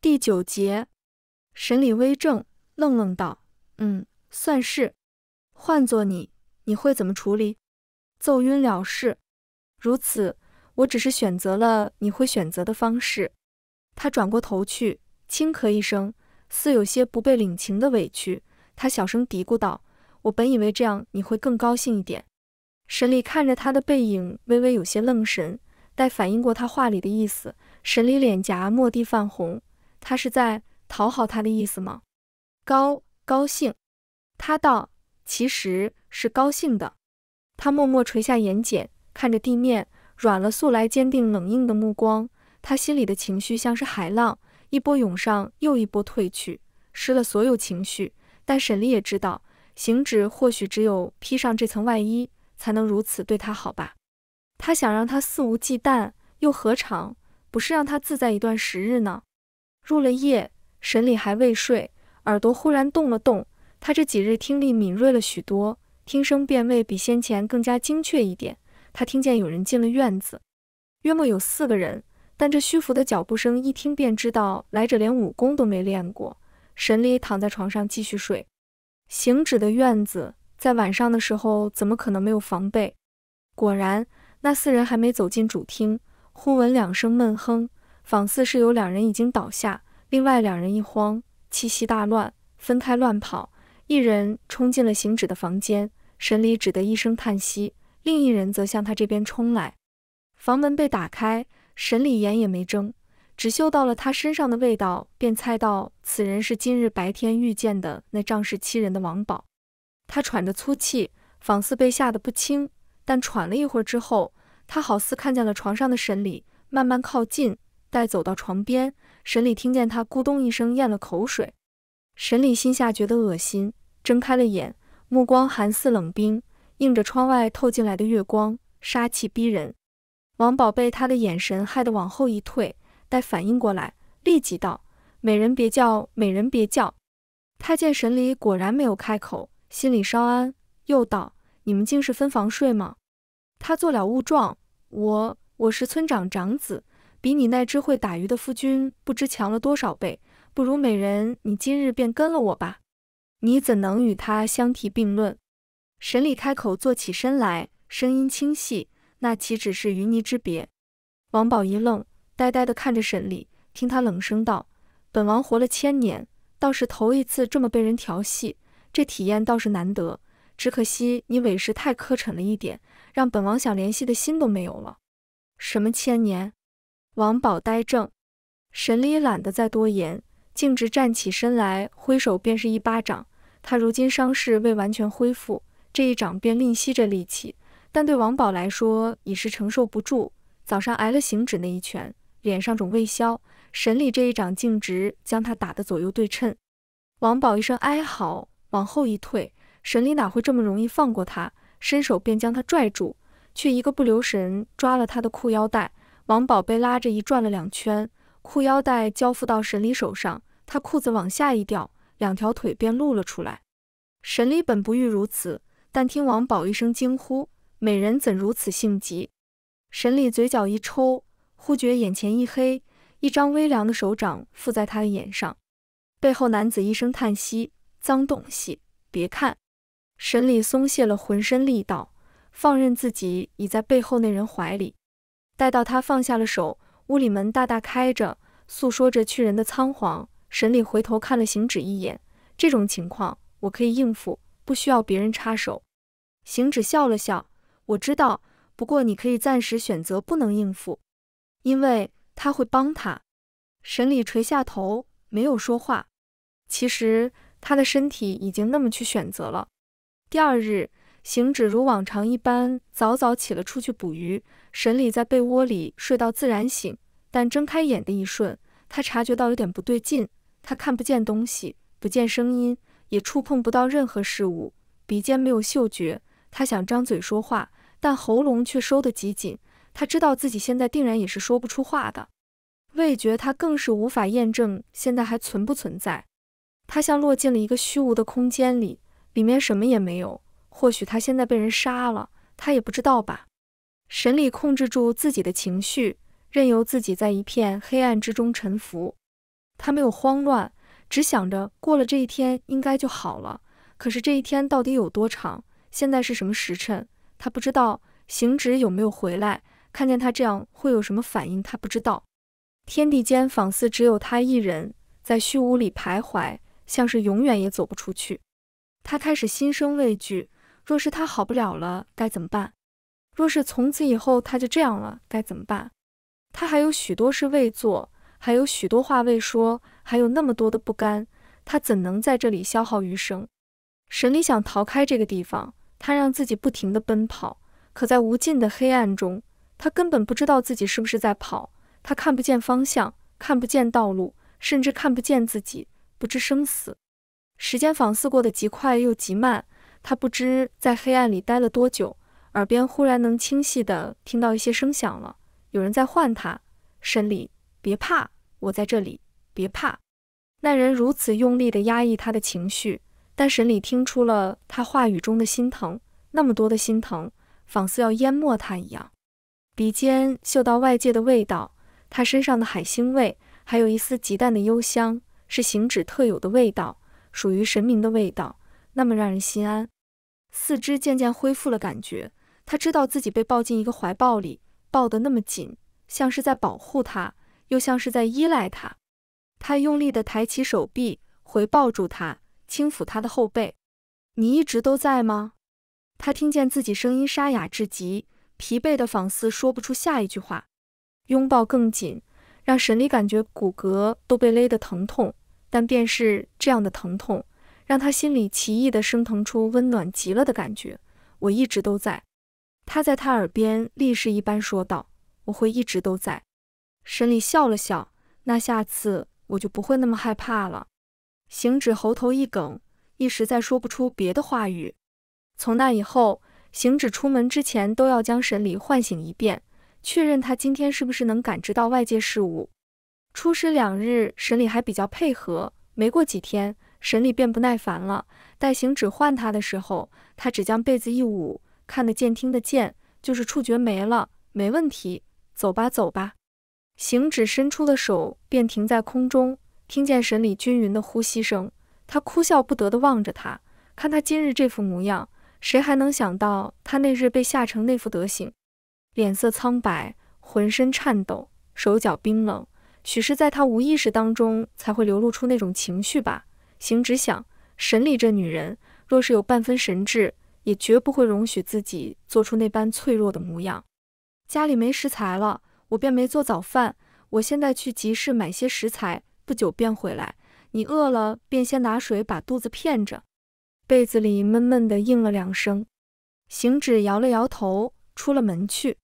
第九节，沈理微怔，愣愣道：“嗯，算是。换做你，你会怎么处理？揍晕了事？如此，我只是选择了你会选择的方式。”他转过头去，轻咳一声，似有些不被领情的委屈。他小声嘀咕道：“我本以为这样你会更高兴一点。”沈礼看着他的背影，微微有些愣神。待反应过他话里的意思，沈礼脸颊蓦地泛红。他是在讨好他的意思吗？高高兴，他道，其实是高兴的。他默默垂下眼睑，看着地面，软了素来坚定冷硬的目光。他心里的情绪像是海浪，一波涌上，又一波退去，失了所有情绪。但沈丽也知道，行止或许只有披上这层外衣，才能如此对他好吧？他想让他肆无忌惮，又何尝不是让他自在一段时日呢？入了夜，沈里还未睡，耳朵忽然动了动。他这几日听力敏锐了许多，听声辨位比先前更加精确一点。他听见有人进了院子，约莫有四个人，但这虚浮的脚步声一听便知道来者连武功都没练过。沈里躺在床上继续睡。行止的院子在晚上的时候怎么可能没有防备？果然，那四人还没走进主厅，忽闻两声闷哼。仿似是有两人已经倒下，另外两人一慌，气息大乱，分开乱跑。一人冲进了行止的房间，沈里只得一声叹息；另一人则向他这边冲来，房门被打开，沈里眼也没睁，只嗅到了他身上的味道，便猜到此人是今日白天遇见的那仗势欺人的王宝。他喘着粗气，仿似被吓得不轻，但喘了一会儿之后，他好似看见了床上的沈里，慢慢靠近。待走到床边，沈礼听见他咕咚一声咽了口水，沈礼心下觉得恶心，睁开了眼，目光寒似冷冰，映着窗外透进来的月光，杀气逼人。王宝被他的眼神害得往后一退，待反应过来，立即道：“美人别叫，美人别叫。”他见沈礼果然没有开口，心里稍安，又道：“你们竟是分房睡吗？”他做了误状，我我是村长长子。比你那只会打鱼的夫君不知强了多少倍，不如美人，你今日便跟了我吧。你怎能与他相提并论？沈里开口，坐起身来，声音清细。那岂止是鱼泥之别？王宝一愣，呆呆地看着沈里，听他冷声道：“本王活了千年，倒是头一次这么被人调戏，这体验倒是难得。只可惜你委实太磕碜了一点，让本王想联系的心都没有了。”什么千年？王宝呆怔，沈礼懒得再多言，径直站起身来，挥手便是一巴掌。他如今伤势未完全恢复，这一掌便吝惜着力气，但对王宝来说已是承受不住。早上挨了行止那一拳，脸上肿未消，沈礼这一掌径直将他打得左右对称。王宝一声哀嚎，往后一退。沈礼哪会这么容易放过他？伸手便将他拽住，却一个不留神抓了他的裤腰带。王宝被拉着一转了两圈，裤腰带交付到沈里手上，他裤子往下一掉，两条腿便露了出来。沈里本不欲如此，但听王宝一声惊呼：“美人怎如此性急？”沈里嘴角一抽，忽觉眼前一黑，一张微凉的手掌覆在他的眼上。背后男子一声叹息：“脏东西，别看。”沈里松懈了浑身力道，放任自己倚在背后那人怀里。待到他放下了手，屋里门大大开着，诉说着去人的仓皇。沈礼回头看了行止一眼，这种情况我可以应付，不需要别人插手。行止笑了笑，我知道，不过你可以暂时选择不能应付，因为他会帮他。沈礼垂下头，没有说话。其实他的身体已经那么去选择了。第二日。行止如往常一般，早早起了出去捕鱼。沈礼在被窝里睡到自然醒，但睁开眼的一瞬，他察觉到有点不对劲。他看不见东西，不见声音，也触碰不到任何事物，鼻尖没有嗅觉。他想张嘴说话，但喉咙却收得极紧。他知道自己现在定然也是说不出话的。味觉他更是无法验证，现在还存不存在？他像落进了一个虚无的空间里，里面什么也没有。或许他现在被人杀了，他也不知道吧。沈里控制住自己的情绪，任由自己在一片黑暗之中沉浮。他没有慌乱，只想着过了这一天应该就好了。可是这一天到底有多长？现在是什么时辰？他不知道。行止有没有回来？看见他这样会有什么反应？他不知道。天地间仿似只有他一人在虚无里徘徊，像是永远也走不出去。他开始心生畏惧。若是他好不了了，该怎么办？若是从此以后他就这样了，该怎么办？他还有许多事未做，还有许多话未说，还有那么多的不甘，他怎能在这里消耗余生？神理想逃开这个地方，他让自己不停的奔跑，可在无尽的黑暗中，他根本不知道自己是不是在跑，他看不见方向，看不见道路，甚至看不见自己，不知生死。时间仿似过得极快又极慢。他不知在黑暗里待了多久，耳边忽然能清晰地听到一些声响了。有人在唤他：“神里，别怕，我在这里，别怕。”那人如此用力地压抑他的情绪，但神里听出了他话语中的心疼，那么多的心疼，仿似要淹没他一样。鼻尖嗅到外界的味道，他身上的海腥味，还有一丝极淡的幽香，是行止特有的味道，属于神明的味道。那么让人心安，四肢渐渐恢复了感觉。他知道自己被抱进一个怀抱里，抱得那么紧，像是在保护他，又像是在依赖他。他用力地抬起手臂，回抱住他，轻抚他的后背。你一直都在吗？他听见自己声音沙哑至极，疲惫的仿似说不出下一句话。拥抱更紧，让沈离感觉骨骼都被勒得疼痛，但便是这样的疼痛。让他心里奇异的升腾出温暖极了的感觉。我一直都在，他在他耳边立誓一般说道：“我会一直都在。”沈里笑了笑，那下次我就不会那么害怕了。行止喉头一梗，一实在说不出别的话语。从那以后，行止出门之前都要将沈里唤醒一遍，确认他今天是不是能感知到外界事物。初始两日，沈里还比较配合，没过几天。神里便不耐烦了，待行止唤他的时候，他只将被子一捂，看得见，听得见，就是触觉没了，没问题。走吧，走吧。行止伸出的手便停在空中，听见神里均匀的呼吸声，他哭笑不得地望着他，看他今日这副模样，谁还能想到他那日被吓成那副德行？脸色苍白，浑身颤抖，手脚冰冷，许是在他无意识当中才会流露出那种情绪吧。行止想，神理这女人若是有半分神智，也绝不会容许自己做出那般脆弱的模样。家里没食材了，我便没做早饭。我现在去集市买些食材，不久便回来。你饿了，便先拿水把肚子骗着。被子里闷闷的应了两声。行止摇了摇头，出了门去。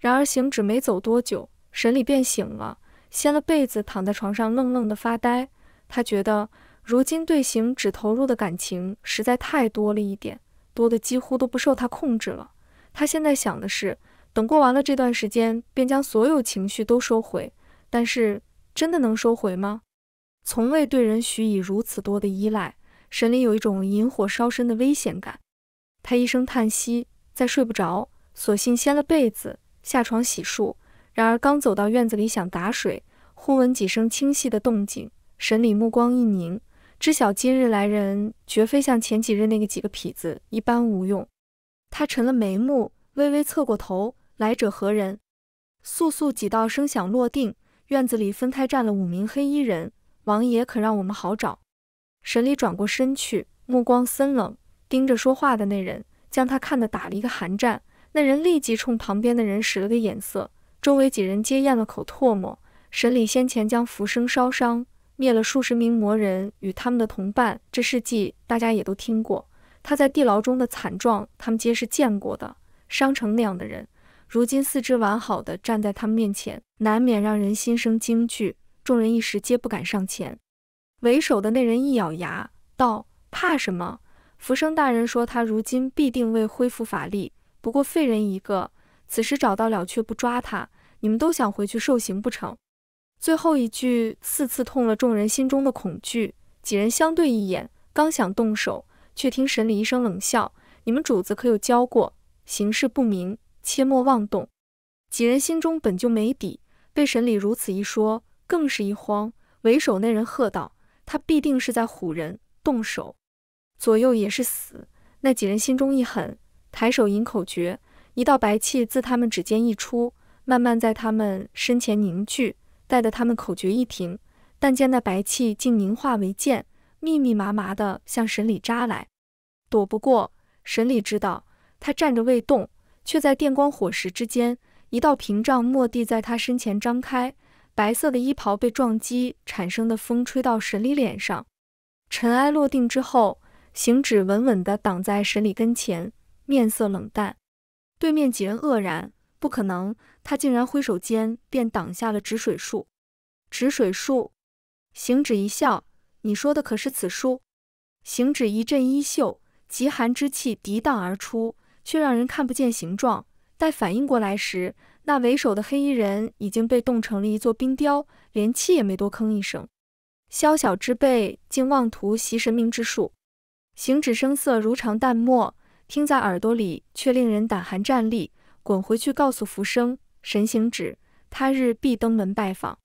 然而行止没走多久，神理便醒了，掀了被子，躺在床上愣愣的发呆。他觉得。如今对行只投入的感情实在太多了一点，多的几乎都不受他控制了。他现在想的是，等过完了这段时间，便将所有情绪都收回。但是，真的能收回吗？从未对人许以如此多的依赖，神里有一种引火烧身的危险感。他一声叹息，再睡不着，索性掀了被子下床洗漱。然而刚走到院子里想打水，忽闻几声清晰的动静，神里目光一凝。知晓今日来人绝非像前几日那个几个痞子一般无用，他沉了眉目，微微侧过头：“来者何人？”簌簌几道声响落定，院子里分开站了五名黑衣人。王爷可让我们好找。沈礼转过身去，目光森冷，盯着说话的那人，将他看得打了一个寒战。那人立即冲旁边的人使了个眼色，周围几人皆咽了口唾沫。沈礼先前将浮生烧伤。灭了数十名魔人与他们的同伴，这事迹大家也都听过。他在地牢中的惨状，他们皆是见过的。伤成那样的人，如今四肢完好的站在他们面前，难免让人心生惊惧。众人一时皆不敢上前。为首的那人一咬牙道：“怕什么？福生大人说他如今必定未恢复法力，不过废人一个。此时找到了却不抓他，你们都想回去受刑不成？”最后一句似刺痛了众人心中的恐惧，几人相对一眼，刚想动手，却听沈理一声冷笑：“你们主子可有教过，形势不明，切莫妄动。”几人心中本就没底，被沈理如此一说，更是一慌。为首那人喝道：“他必定是在唬人，动手，左右也是死。”那几人心中一狠，抬手引口诀，一道白气自他们指尖溢出，慢慢在他们身前凝聚。待得他们口诀一停，但见那白气竟凝化为剑，密密麻麻的向神里扎来，躲不过。神里知道他站着未动，却在电光火石之间，一道屏障蓦地在他身前张开，白色的衣袍被撞击产生的风吹到神里脸上。尘埃落定之后，行止稳稳地挡在神里跟前，面色冷淡。对面几人愕然：不可能！他竟然挥手间便挡下了止水术。止水术，行止一笑：“你说的可是此术？”行止一阵衣袖，极寒之气涤荡而出，却让人看不见形状。待反应过来时，那为首的黑衣人已经被冻成了一座冰雕，连气也没多吭一声。宵小之辈竟妄图袭神明之术，行止声色如常淡漠，听在耳朵里却令人胆寒战栗。滚回去告诉浮生！神行止，他日必登门拜访。